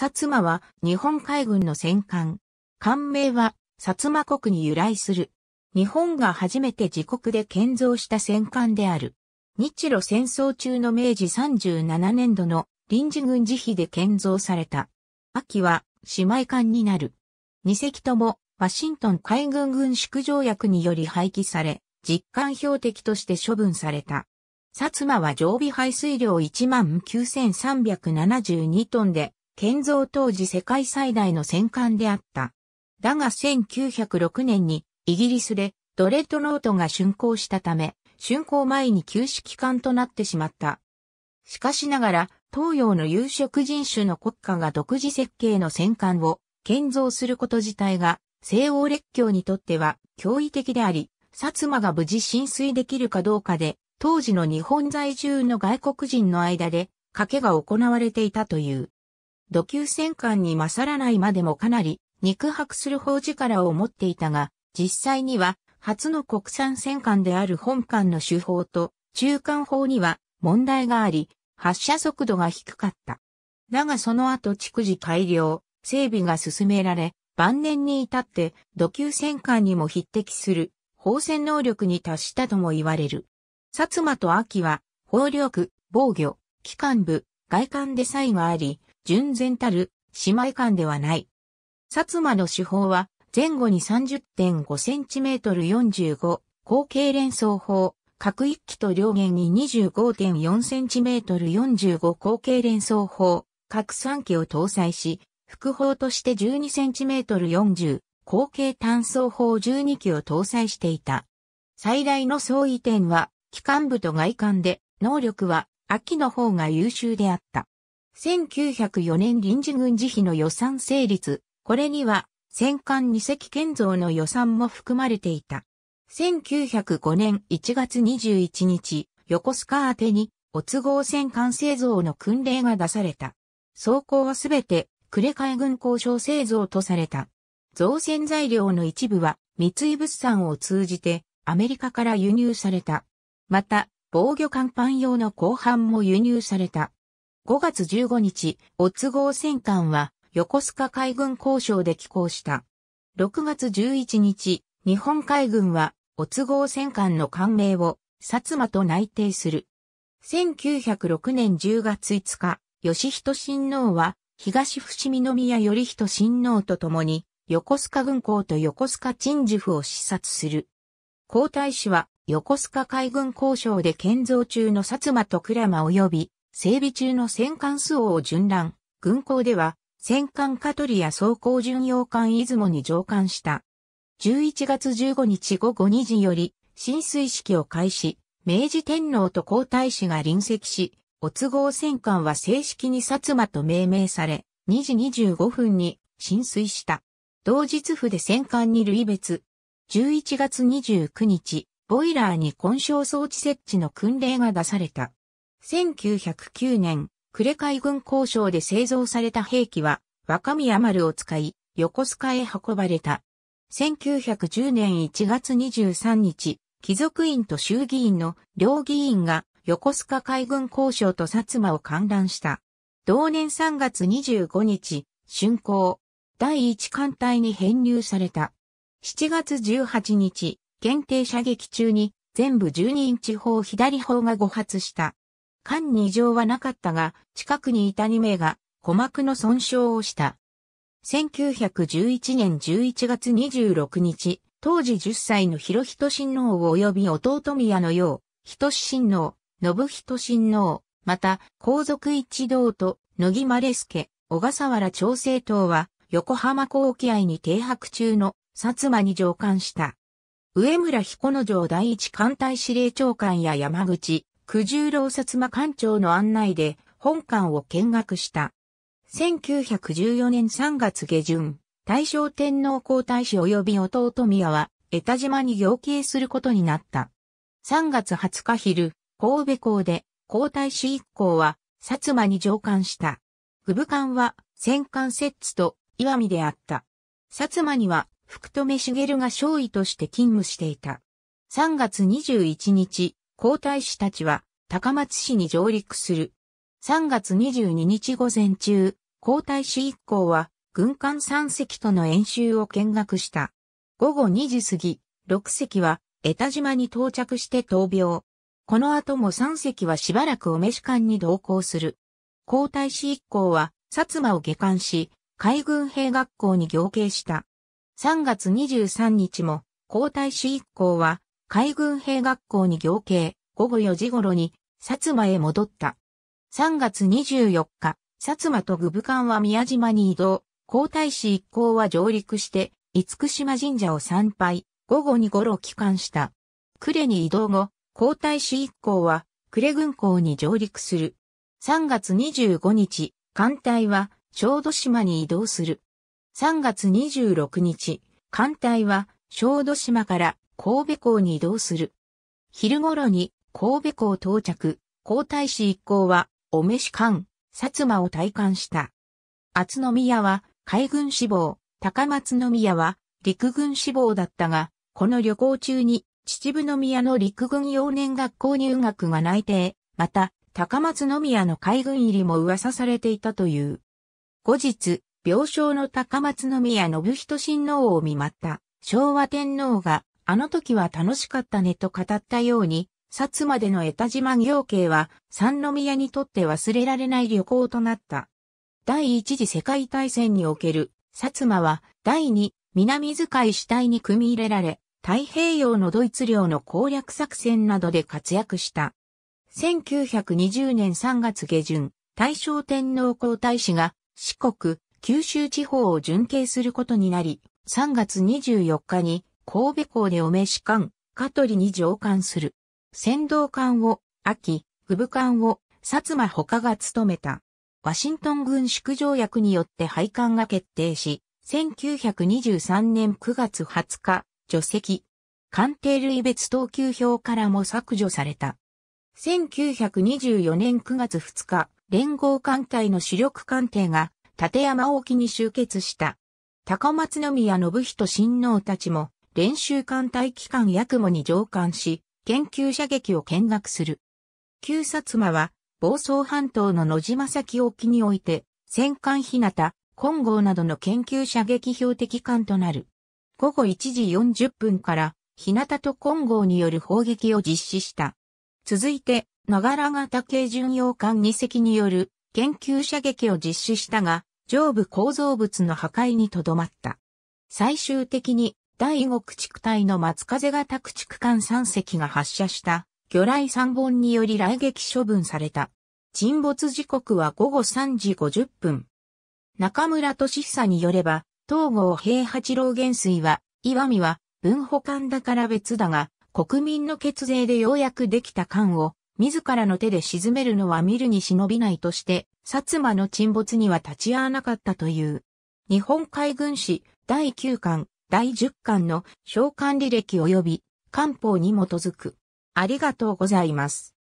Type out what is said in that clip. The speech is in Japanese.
薩摩は日本海軍の戦艦。艦名は薩摩国に由来する。日本が初めて自国で建造した戦艦である。日露戦争中の明治37年度の臨時軍事費で建造された。秋は姉妹艦になる。二隻ともワシントン海軍軍縮条約により廃棄され、実艦標的として処分された。薩摩は常備排水量19,372トンで、建造当時世界最大の戦艦であった。だが1906年にイギリスでドレッドノートが竣工したため、竣工前に休止期間となってしまった。しかしながら、東洋の有色人種の国家が独自設計の戦艦を建造すること自体が西欧列強にとっては驚異的であり、薩摩が無事浸水できるかどうかで、当時の日本在住の外国人の間で賭けが行われていたという。土球戦艦に勝らないまでもかなり肉薄する砲力を持っていたが、実際には初の国産戦艦である本艦の手法と中間砲には問題があり、発射速度が低かった。だがその後逐次改良、整備が進められ、晩年に至って土球戦艦にも匹敵する砲戦能力に達したとも言われる。薩摩と秋は、砲力、防御、機関部、外艦で差異があり、純然たる姉妹間ではない。薩摩の手法は前後に 30.5cm45 後継連想法、各一機と両弦に 25.4cm45 後継連想法、各3機を搭載し、副砲として 12cm40 後継単装法12機を搭載していた。最大の相違点は、機関部と外観で、能力は、秋の方が優秀であった。1904年臨時軍事費の予算成立、これには戦艦2隻建造の予算も含まれていた。1905年1月21日、横須賀宛てに、お都合戦艦製造の訓令が出された。装甲はすべて、呉海軍交渉製造とされた。造船材料の一部は、三井物産を通じて、アメリカから輸入された。また、防御甲板用の後半も輸入された。5月15日、オッズ号戦艦は横須賀海軍交渉で寄港した。6月11日、日本海軍はオッズ号戦艦の艦名を薩摩と内定する。1906年10月5日、吉人親王は東伏見宮頼人親王と共に横須賀軍港と横須賀鎮守府を視察する。皇太子は横須賀海軍交渉で建造中の薩摩と鞍馬及び整備中の戦艦数オを巡覧、軍港では、戦艦カトリや装甲巡洋艦出雲に乗艦した。11月15日午後2時より、浸水式を開始、明治天皇と皇太子が臨席し、お都合戦艦は正式に薩摩と命名され、2時25分に浸水した。同日府で戦艦に類別。11月29日、ボイラーに混焼装置設置の訓令が出された。1909年、呉海軍交渉で製造された兵器は、若宮丸を使い、横須賀へ運ばれた。1910年1月23日、貴族院と衆議院の両議員が横須賀海軍交渉と薩摩を観覧した。同年3月25日、春工。第一艦隊に編入された。7月18日、限定射撃中に全部12インチ砲左砲が誤発した。間に異常はなかったが、近くにいた2名が鼓膜の損傷をした。1911年11月26日、当時10歳の広仁親王及び弟宮のよう、仁親王、信仁親王、また、皇族一同と、野木丸助、小笠原調整党は、横浜港沖合に停泊中の薩摩に上艦した。上村彦之城第一艦隊司令長官や山口、九十郎薩摩官庁の案内で本館を見学した。1914年3月下旬、大正天皇皇太子及び弟宮は、江田島に行刑することになった。3月20日昼、神戸港で、皇太子一行は、薩摩に上艦した。具部官は、戦艦摂津と、岩見であった。薩摩には、福留茂が少尉として勤務していた。3月21日、皇太子たちは高松市に上陸する。3月22日午前中、皇太子一行は軍艦3隻との演習を見学した。午後2時過ぎ、6隻は江田島に到着して闘病。この後も3隻はしばらくお召し館に同行する。皇太子一行は薩摩を下官し、海軍兵学校に行刑した。3月23日も皇太子一行は海軍兵学校に行刑、午後4時頃に、薩摩へ戻った。3月24日、薩摩と具武官は宮島に移動、皇太子一行は上陸して、厳島神社を参拝、午後ご頃帰還した。呉に移動後、皇太子一行は、呉軍港に上陸する。3月25日、艦隊は、小豆島に移動する。3月26日、艦隊は、小豆島から神戸港に移動する。昼頃に神戸港到着、皇太子一行は、お召し艦、薩摩を体感した。厚宮は海軍志望、高松宮は陸軍志望だったが、この旅行中に秩父宮の陸軍幼年学校入学が内定、また高松宮の海軍入りも噂されていたという。後日、病床の高松宮信人親王を見舞った昭和天皇があの時は楽しかったねと語ったように、薩摩での江田島行慶は、三宮にとって忘れられない旅行となった。第一次世界大戦における、薩摩は、第二、南遣い主体に組み入れられ、太平洋のドイツ領の攻略作戦などで活躍した。1920年3月下旬、大正天皇皇太子が四国、九州地方を巡慶することになり、3月24日に神戸港でお召し艦、香取に上艦する。先導艦を、秋、部部艦を、薩摩他が務めた。ワシントン軍縮条約によって廃艦が決定し、1923年9月20日、除籍。艦艇類別等級表からも削除された。1924年9月2日、連合艦隊の主力艦艇が立山沖に集結した。高松宮信人親王たちも練習艦隊機関ヤクモに乗艦し、研究射撃を見学する。旧薩摩は、房総半島の野島崎沖において、戦艦日向、金剛などの研究射撃標的艦となる。午後1時40分から、日向と金剛による砲撃を実施した。続いて、長良型軽巡洋艦2隻による研究射撃を実施したが、上部構造物の破壊にとどまった。最終的に第五駆逐隊の松風型駆逐艦3隻が発射した魚雷3本により雷撃処分された。沈没時刻は午後3時50分。中村俊久によれば、東郷平八郎元帥は、岩見は文保艦だから別だが、国民の血税でようやくできた艦を、自らの手で沈めるのは見るに忍びないとして、薩摩の沈没には立ち会わなかったという。日本海軍史第9巻第10巻の召喚履歴及び官報に基づく。ありがとうございます。